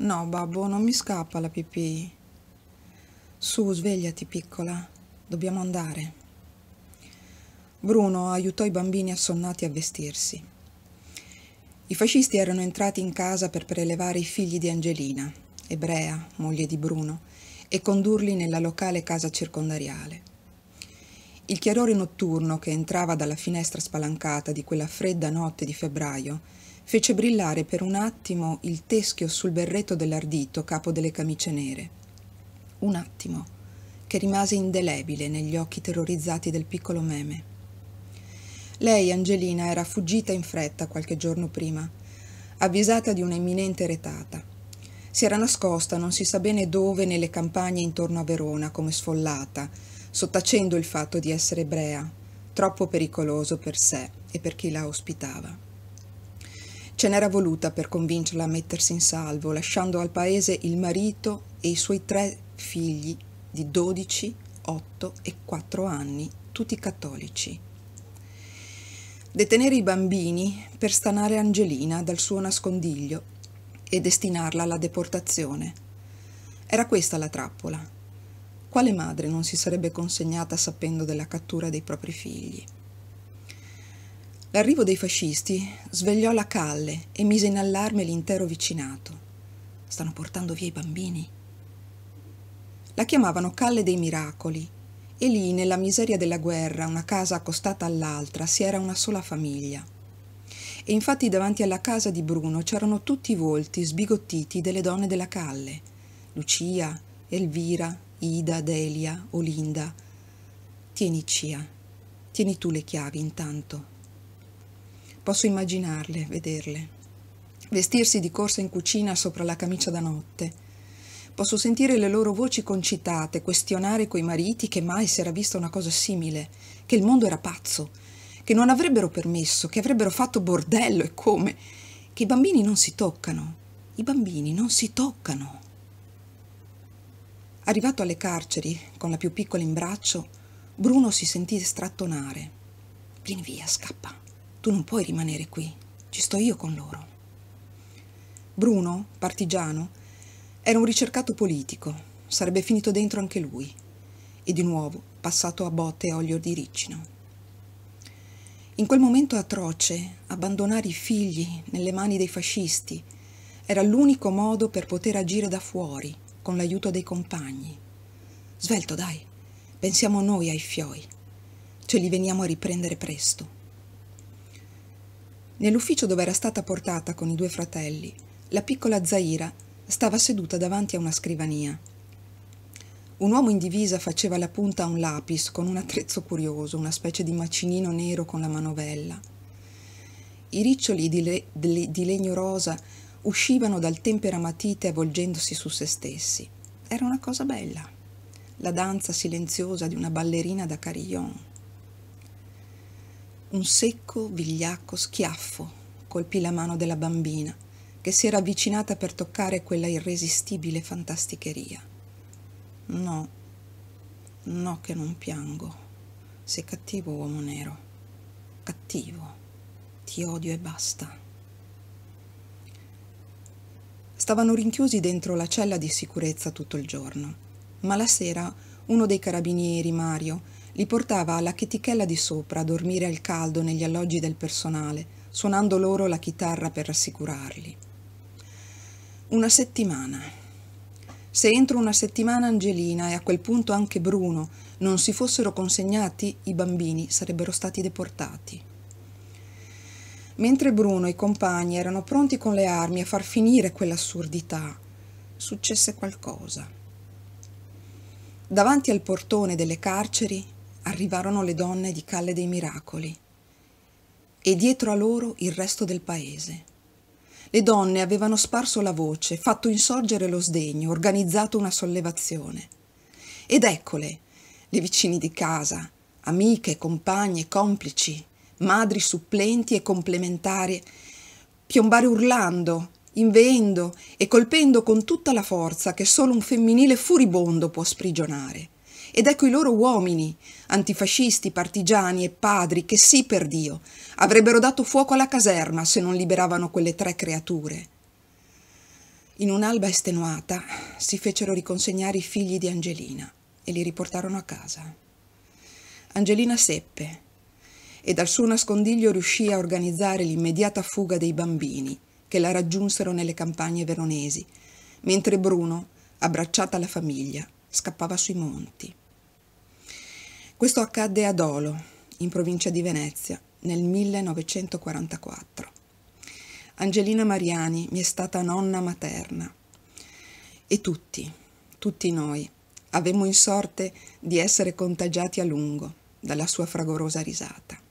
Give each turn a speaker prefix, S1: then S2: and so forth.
S1: No, babbo, non mi scappa la pipì. Su, svegliati, piccola. Dobbiamo andare. Bruno aiutò i bambini assonnati a vestirsi. I fascisti erano entrati in casa per prelevare i figli di Angelina, ebrea, moglie di Bruno, e condurli nella locale casa circondariale. Il chiarore notturno che entrava dalla finestra spalancata di quella fredda notte di febbraio fece brillare per un attimo il teschio sul berretto dell'ardito capo delle camicie nere. Un attimo, che rimase indelebile negli occhi terrorizzati del piccolo meme. Lei, Angelina, era fuggita in fretta qualche giorno prima, avvisata di un'imminente retata. Si era nascosta non si sa bene dove nelle campagne intorno a Verona come sfollata, sottacendo il fatto di essere ebrea, troppo pericoloso per sé e per chi la ospitava. Ce n'era voluta per convincerla a mettersi in salvo, lasciando al paese il marito e i suoi tre figli di 12, 8 e 4 anni, tutti cattolici. Detenere i bambini per stanare Angelina dal suo nascondiglio e destinarla alla deportazione. Era questa la trappola. Quale madre non si sarebbe consegnata sapendo della cattura dei propri figli? L'arrivo dei fascisti svegliò la calle e mise in allarme l'intero vicinato. Stanno portando via i bambini. La chiamavano Calle dei Miracoli e lì, nella miseria della guerra, una casa accostata all'altra, si era una sola famiglia. E infatti davanti alla casa di Bruno c'erano tutti i volti sbigottiti delle donne della Calle, Lucia, Elvira, Ida, Delia, Olinda. Tieni Cia, tieni tu le chiavi intanto, Posso immaginarle, vederle. Vestirsi di corsa in cucina sopra la camicia da notte. Posso sentire le loro voci concitate, questionare coi mariti che mai si era vista una cosa simile, che il mondo era pazzo, che non avrebbero permesso, che avrebbero fatto bordello e come, che i bambini non si toccano. I bambini non si toccano. Arrivato alle carceri, con la più piccola in braccio, Bruno si sentì strattonare. Vieni via, scappa. Tu non puoi rimanere qui, ci sto io con loro. Bruno, partigiano, era un ricercato politico, sarebbe finito dentro anche lui, e di nuovo passato a botte e olio di ricino. In quel momento atroce, abbandonare i figli nelle mani dei fascisti era l'unico modo per poter agire da fuori, con l'aiuto dei compagni. Svelto, dai, pensiamo noi ai fioi, ce li veniamo a riprendere presto. Nell'ufficio dove era stata portata con i due fratelli, la piccola Zaira stava seduta davanti a una scrivania. Un uomo in divisa faceva la punta a un lapis con un attrezzo curioso, una specie di macinino nero con la manovella. I riccioli di, le, di, legno rosa uscivano dal tempera matite avvolgendosi su se stessi. Era una cosa bella, la danza silenziosa di una ballerina da carillon. Un secco, vigliacco schiaffo colpì la mano della bambina, che si era avvicinata per toccare quella irresistibile fantasticheria. No, no che non piango. Sei cattivo, uomo nero. Cattivo. Ti odio e basta. Stavano rinchiusi dentro la cella di sicurezza tutto il giorno, ma la sera uno dei carabinieri, Mario, li portava alla chetichella di sopra a dormire al caldo negli alloggi del personale, suonando loro la chitarra per rassicurarli. Una settimana. Se entro una settimana Angelina e a quel punto anche Bruno non si fossero consegnati, i bambini sarebbero stati deportati. Mentre Bruno e i compagni erano pronti con le armi a far finire quell'assurdità, successe qualcosa. Davanti al portone delle carceri arrivarono le donne di Calle dei Miracoli e dietro a loro il resto del paese. Le donne avevano sparso la voce, fatto insorgere lo sdegno, organizzato una sollevazione. Ed eccole, le vicine di casa, amiche, compagne, complici, madri supplenti e complementari, piombare urlando, inveendo e colpendo con tutta la forza che solo un femminile furibondo può sprigionare. Ed ecco i loro uomini, antifascisti, partigiani e padri, che sì per Dio, avrebbero dato fuoco alla caserma se non liberavano quelle tre creature. In un'alba estenuata si fecero riconsegnare i figli di Angelina e li riportarono a casa. Angelina seppe e dal suo nascondiglio riuscì a organizzare l'immediata fuga dei bambini che la raggiunsero nelle campagne veronesi, mentre Bruno, abbracciata la famiglia, scappava sui monti. Questo accadde a Dolo, in provincia di Venezia, nel 1944. Angelina Mariani mi è stata nonna materna e tutti, tutti noi, avemmo in sorte di essere contagiati a lungo dalla sua fragorosa risata.